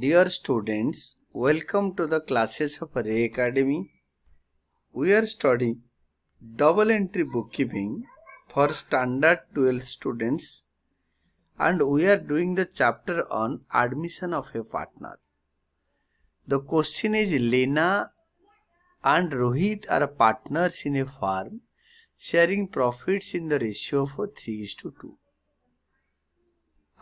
Dear students, welcome to the classes of Ray Academy. We are studying double entry bookkeeping for standard 12 students and we are doing the chapter on admission of a partner. The question is Lena and Rohit are partners in a farm sharing profits in the ratio of 3 is to 2.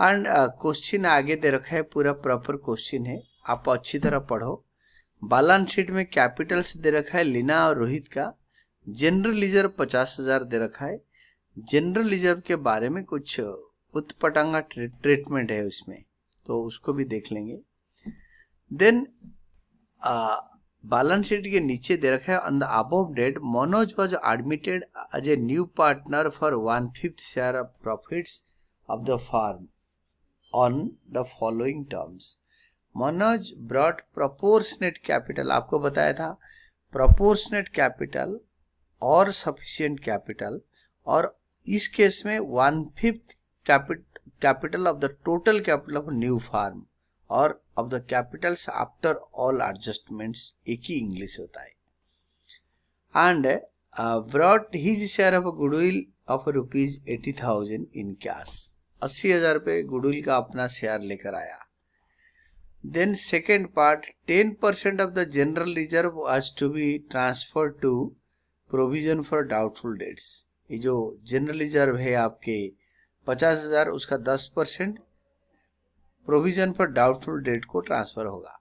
And question uh, आगे दे रखा है पूरा proper question है आप अच्छी तरह पढ़ो balance sheet में कैपिटल्स दे रखा है लीना और रोहित का जनरल रिजर्व पचास हजार दे रखा है जनरल रिजर्व के बारे में कुछ उत्पटांगा ट्रीटमेंट है उसमें तो उसको भी देख लेंगे देन बैलेंस शीट के नीचे दे रखा है ऑन द अब date Manoj was admitted as a new partner for one fifth share of profits of the firm on the following terms Manoj brought proportionate capital आपको बताया था प्रपोर्सनेट कैपिटल और सफिशियंट कैपिटल और इस केस में one fifth capital of the total capital of new firm और of the capitals after all adjustment एक ही इंग्लिश होता है and brought his share of goodwill of rupees eighty thousand in cash अस्सी हजार रुपए गुडविल का अपना शेयर लेकर आया then second part ten percent of the general reserve आज to be transfer to provision for doubtful debts ये जो जनरल रिजर्व है आपके पचास हजार उसका दस percent provision for doubtful debt को ट्रांसफर होगा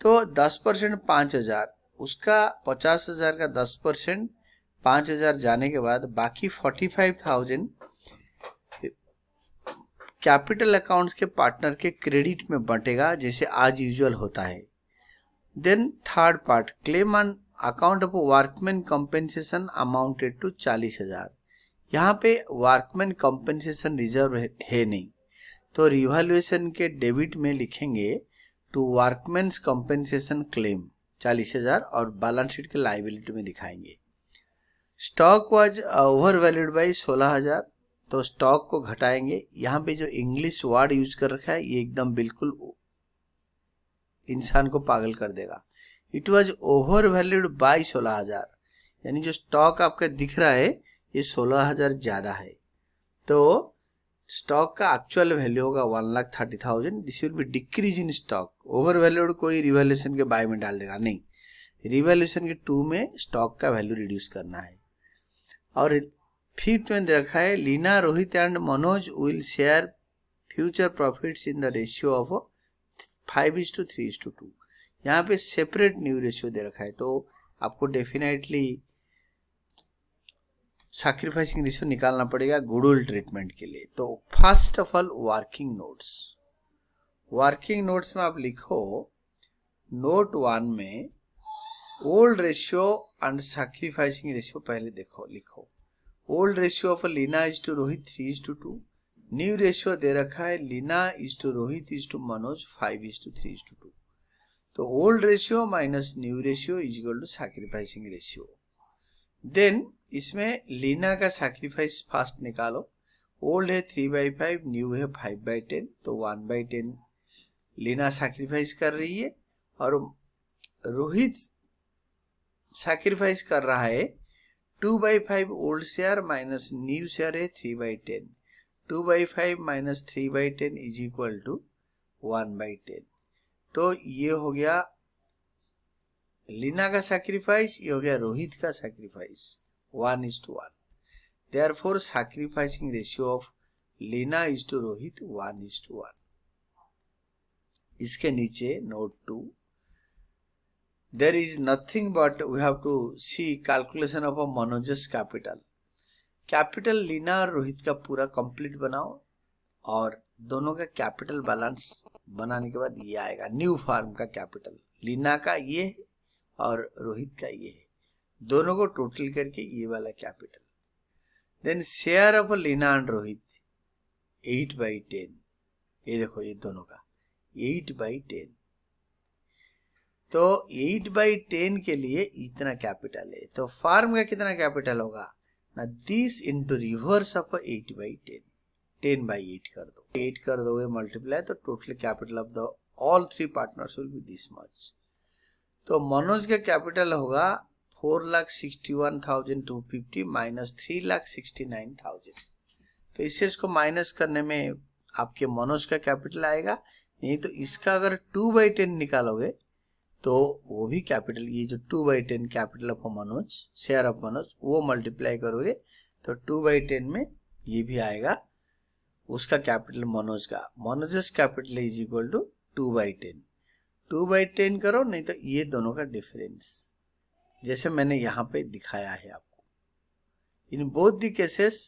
तो दस परसेंट पांच हजार उसका पचास हजार का दस परसेंट पांच हजार जाने के बाद बाकी forty five thousand capital accounts के पार्टनर के क्रेडिट में बंटेगा जैसे आज यूजुअल होता है then third part claim on account of workman compensation amounted to चालीस हजार यहाँ पे वर्कमैन कंपेंसेशन रिजर्व है नहीं तो रिवैल्यूएशन के डेबिट में लिखेंगे टू वर्कमैन कंपेंसेशन क्लेम चालीस हजार और बैलेंस शीट के लाइबिलिटी में दिखाएंगे stock was over valued by सोलह हजार तो स्टॉक को घटाएंगे यहां पे जो इंग्लिश वर्ड यूज कर रखा है ये एकदम बिल्कुल इंसान को पागल कर देगा it was over valued by सोलह हजार यानी जो स्टॉक आपका दिख रहा है ये सोलह हजार ज्यादा है तो स्टॉक का एक्चुअल वैल्यू होगा one lakh thirty thousand this will be decrease in stock over valued कोई रिवेल्यूशन के बाय में डाल देगा नहीं रिवेल्यूशन के टू में स्टॉक का वैल्यू रिड्यूस करना है और फिफ्थ में देखा है Leena Rohit and Manoj will share future profits in the ratio of five is to three is to two यहाँ पे सेपरेट न्यू रेशियो दे रखा है तो आपको डेफिनेटली सैक्रिफाइसिंग रेशियो निकालना पड़ेगा गुडुल ट्रीटमेंट के लिए तो first of all working notes working notes में आप लिखो नोट वन में old ratio and sacrificing ratio पहले देखो लिखो old ratio of Leena is to Rohit three is to two new ratio दे रखा है Leena is to Rohit is to Manoj five is to three is to two तो old ratio minus new ratio is equal to sacrificing ratio then इसमें लीना का sacrifice fast निकालो old है three by five new है five by ten तो one by ten Leena sacrifice कर रही है और रोहित सैक्रिफाइस कर रहा है two by five old share minus new share है three by ten two by five minus three by ten is equal to one by ten तो ये हो गया लीना का सैक्रिफाइस ये हो गया रोहित का sacrifice one is to one therefore sacrificing ratio of Leena is to Rohit one is to one इसके नीचे note to there is nothing but we have to see calculation of a Manoj's capital. Capital Leena और रोहित का पूरा complete बनाओ और दोनों का capital balance बनाने के बाद ये आएगा न्यू फार्म का कैपिटल लीना का ये है और रोहित का ये है दोनों को टोटल करके ये वाला capital then share of Leena and Rohit eight by ten ये देखो ये दोनों का एट बाई टेन तो एट बाई टेन के लिए इतना कैपिटल है तो फार्म का कितना कैपिटल होगा ना this into reverse of eight by ten ten by eight कर दो एट कर दोगे मल्टीप्लाई तो total capital of the all three partners will be this much तो मनोज का कैपिटल होगा four lakh sixty one thousand two fifty minus three lakh sixty nine thousand तो इससे इसको माइनस करने में आपके मनोज का कैपिटल आएगा नहीं तो इसका अगर टू बाई टेन निकालोगे तो वो भी कैपिटल ये जो two by ten capital of Manoj share of Manoj वो मल्टीप्लाई करोगे तो टू बाई टेन में ये भी आएगा उसका कैपिटल मनोज का Manoj's capital is equal to two by ten two by ten करो नहीं तो ये दोनों का डिफरेंस जैसे मैंने यहां पे दिखाया है आपको in both the cases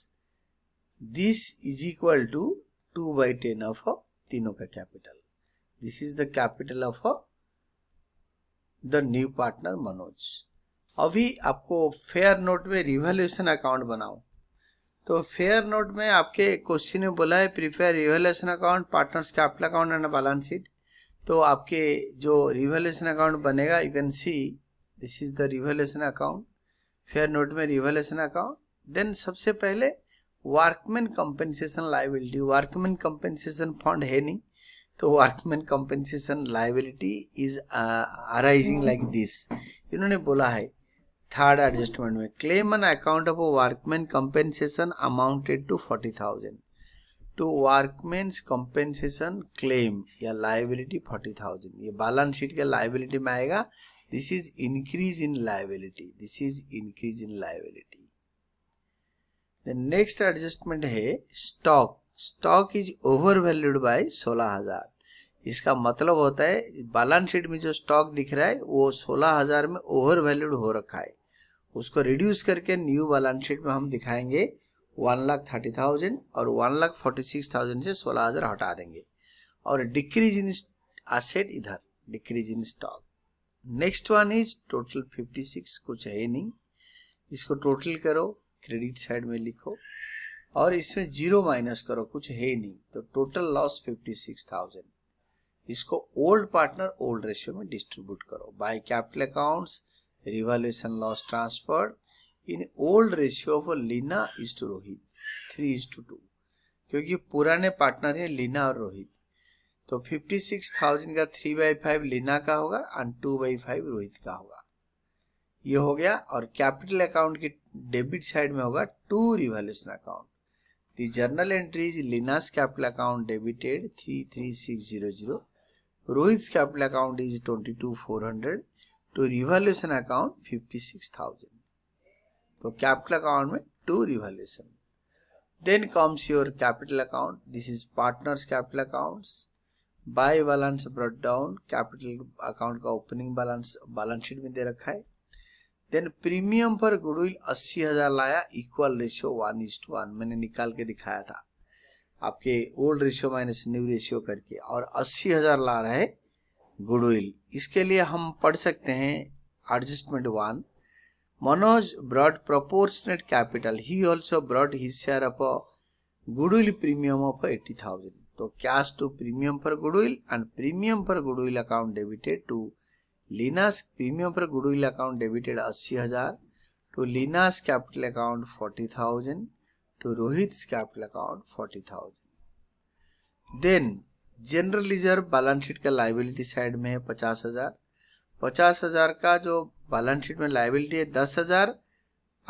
this is equal to two by ten of तीनों का capital this is the capital of a the new partner Manoj अभी आपको फेयर नोट में रिवेल्यूशन अकाउंट बनाओ तो फेयर नोट में आपके क्वेश्चन में बोला है prepare revaluation account partners capital account and balance sheet तो आपके जो रिवेल्यूशन अकाउंट बनेगा you can see this is the revaluation account fair note में रिवेल्यूशन अकाउंट देन सबसे पहले workman compensation liability workman compensation fund है नहीं तो workman compensation liability is arising like this इन्होंने बोला है थर्ड एडजस्टमेंट में claim an account of workman compensation amounted to forty thousand to workman compensation claim या लाइबिलिटी फोर्टी थाउजेंड ये balance sheet के लाइबिलिटी में आएगा this is increase in liability this is increase in liability next adjustment है stock stock is over valued by सोलह हजार इसका मतलब होता है बैलेंस शीट में जो स्टॉक दिख रहा है वो सोलह हजार में ओवर वैल्यूड हो रखा है उसको रिड्यूस करके न्यू बैलेंस शीट में हम दिखाएंगे वन लाख थर्टी थाउजेंड और one lakh forty six thousand से सोलह हजार हटा देंगे और डिक्रीज इन एसेट इधर decrease in stock next one is total fifty six कुछ है नहीं इसको टोटल करो क्रेडिट साइड में लिखो और इसमें जीरो माइनस करो कुछ है नहीं तो total loss fifty six thousand इसको ओल्ड पार्टनर ओल्ड रेशियो में डिस्ट्रीब्यूट करो by capital accounts revaluation loss transfer in old ratio of Leena is to Rohit three is to two क्योंकि पुराने पार्टनर है लीना और रोहित तो फिफ्टी सिक्स थाउजेंड का थ्री बाई फाइव लीना का होगा and two by five Rohit का होगा ये हो गया और कैपिटल अकाउंट के डेबिट साइड में होगा to revolution account The journal entry is Lina's capital account debited 33600. Rohit's capital account is 22400. To revaluation account 56000. So capital account में to revaluation. Then comes your capital account. This is partners capital accounts. By balance brought down capital account का opening balance balance sheet में दे रखा है then premium पर goodwill अस्सी हजार लाया equal ratio one is to one मैंने निकाल के दिखाया था आपके old ratio minus new ratio करके और अस्सी हजार ला रहे गुडविल इसके लिए हम पढ़ सकते हैं adjustment one Manoj brought proportionate capital he also brought his share of goodwill premium of eighty thousand तो cash to premium for goodwill and premium for goodwill account debited to Leena's premium पर गुडविल अकाउंट डेबिटेड अस्सी हजार to Leena's capital account forty thousand to Rohit capital account forty thousand then general reserve balance sheet का liability side में है पचास हजार पचास हजार का जो बैलेंस शीट में लाइबिलिटी है दस हजार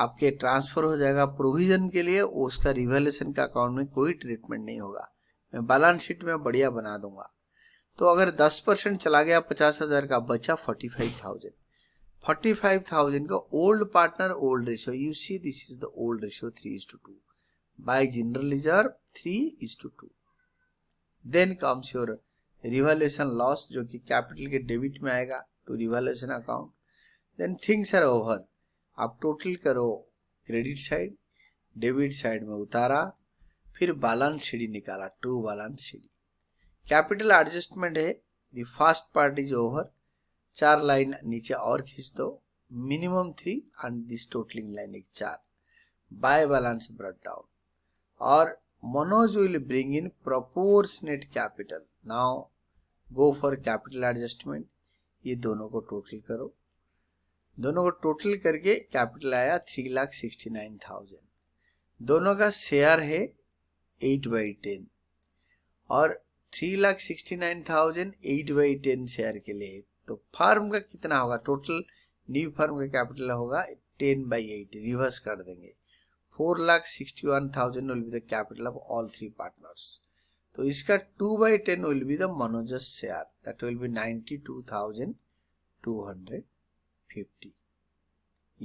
आपके ट्रांसफर हो जाएगा प्रोविजन के लिए उसका रिवेल्यूशन का अकाउंट में कोई ट्रीटमेंट नहीं होगा मैं बैलेंस शीट में बढ़िया बना दूंगा तो अगर 10 परसेंट चला गया पचास हजार का बचा forty five thousand forty five thousand का old partner old ratio you see this is the old ratio three is to two by general reserve three is to two then comes your revolution loss जो कि capital के debit में आएगा to revolution account then things are over आप total करो credit side debit side में उतारा फिर बैलेंस सीढ़ी निकाला to balance c d capital adjustment है the first part is over चार लाइन नीचे और खींच दो minimum three and this totaling line एक चार बाय बैलेंस ब्रट डाउन और Manoj will bring in proportionate capital now go for capital adjustment ये दोनों को टोटल करो दोनों को टोटल करके कैपिटल आया three lakh sixty nine thousand दोनों का शेयर है एट बाई टेन और three lakh sixty nine thousand eight by ten share के लिए तो फर्म का कितना होगा टोटल न्यू फर्म का कैपिटल होगा टेन बाई एट रिवर्स कर देंगे four lakh sixty one thousand will be the capital of all three partners तो इसका two by ten will be the Manoj's share that will be ninety two thousand two hundred fifty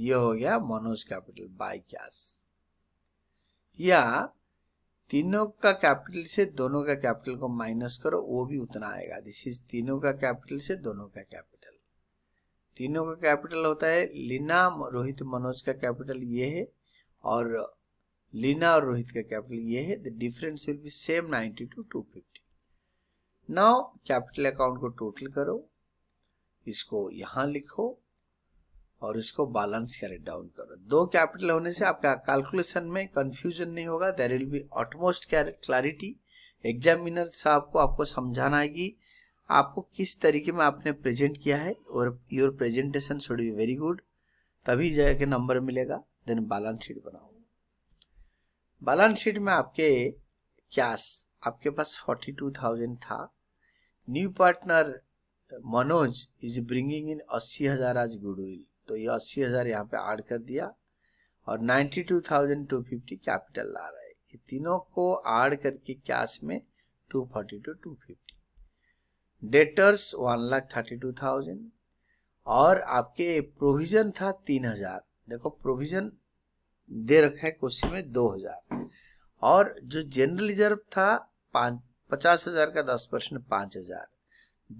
ये हो गया Manoj capital by cash या तीनों का capital से दोनों का कैपिटल को माइनस करो वो भी उतना आएगा दिस इज तीनों का कैपिटल से दोनों का कैपिटल तीनों का कैपिटल होता है लीना रोहित मनोज का कैपिटल ये है और लीना और रोहित का कैपिटल ये है the difference will be same ninety two two fifty now capital account को टोटल करो इसको यहां लिखो और इसको बैलेंस करे डाउन करो दो कैपिटल होने से आपका कैलकुलेशन में कंफ्यूजन नहीं होगा there will be utmost clarity examiner साहब को आपको समझाना है आपको किस तरीके में आपने प्रेजेंट किया है और your presentation should be very good तभी जाके नंबर मिलेगा देन बैलेंस शीट बनाओ बैलेंस शीट में आपके कैश आपके पास फोर्टी टू थाउजेंड था new partner Manoj is bringing in अस्सी हजार आज गुडविल तो ये अस्सी हज़ार यहाँ पे ऐड कर दिया और ninety two thousand two fifty capital ला रहा है ये तीनों को ऐड करके कैश में two forty two two fifty debtors one lakh thirty two thousand और आपके प्रोविजन था तीन हजार देखो प्रोविजन दे रखा है क्वेश्चन में दो हजार और जो जनरल रिजर्व था पचास हजार का दस परसेंट पांच हजार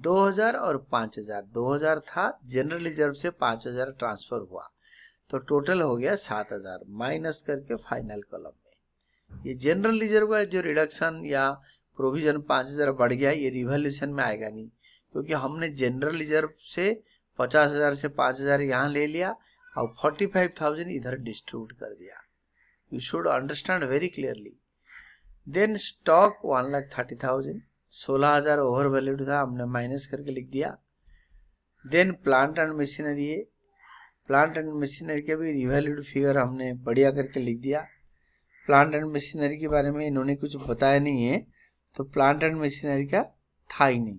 2000 और 5000 2000 था जनरल रिजर्व से 5000 ट्रांसफर हुआ तो टोटल हो गया 7000 माइनस करके फाइनल कॉलम में ये जनरल रिजर्व का जो रिडक्शन या प्रोविजन 5000 बढ़ गया ये रिवोल्यूशन में आएगा नहीं क्योंकि हमने जनरल रिजर्व से 50000 से 5000 यहाँ ले लिया और 45,000 इधर डिस्ट्रीब्यूट कर दिया you should understand very clearly then stock one lakh thirty thousand सोलह हजार ओवर वैल्यूड था हमने माइनस करके लिख दिया देन प्लांट एंड मशीनरी है प्लांट एंड मशीनरी के भी रिवैल्यूड फिगर हमने बढ़िया करके लिख दिया प्लांट एंड मशीनरी के बारे में इन्होंने कुछ बताया नहीं है तो प्लांट एंड मशीनरी का था ही नहीं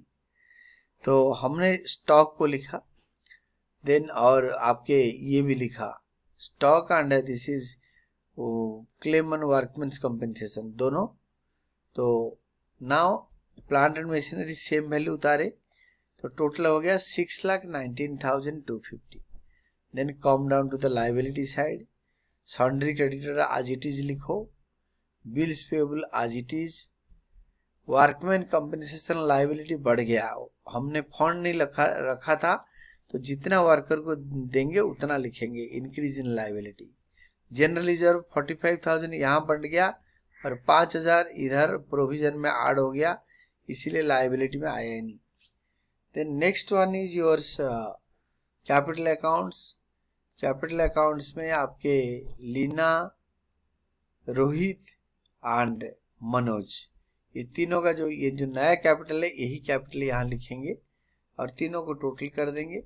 तो हमने स्टॉक को लिखा देन और आपके ये भी लिखा stock and this is claim on workmen's compensation दोनों तो now plant and machinery same value उतारे तो टोटल हो गया six lakh nineteen thousand two fifty then come down to the liability side sundry creditor as it is लिखो bills payable as it is workman compensation liability बढ़ गया हमने fund नहीं रखा रखा था तो जितना वर्कर को देंगे उतना लिखेंगे increase in liability general reserve forty five thousand यहाँ बढ़ गया और पाँच हजार इधर प्रोविजन में एड हो गया इसीलिए लाइबिलिटी में आया नहीं then next one is yours capital accounts capital accounts में आपके लीना रोहित एंड मनोज ये तीनों का जो ये जो नया कैपिटल है यही कैपिटल यहाँ लिखेंगे और तीनों को टोटल कर देंगे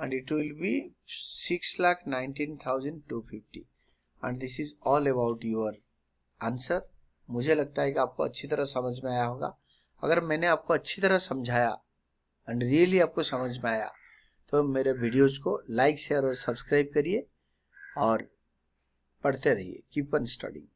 and it will be six lakh nineteen thousand two fifty and this is all about your answer मुझे लगता है कि आपको अच्छी तरह समझ में आया होगा अगर मैंने आपको अच्छी तरह समझाया एंड रियली आपको समझ में आया तो मेरे वीडियोज को लाइक शेयर और सब्सक्राइब करिए और पढ़ते रहिए कीप ऑन स्टडिंग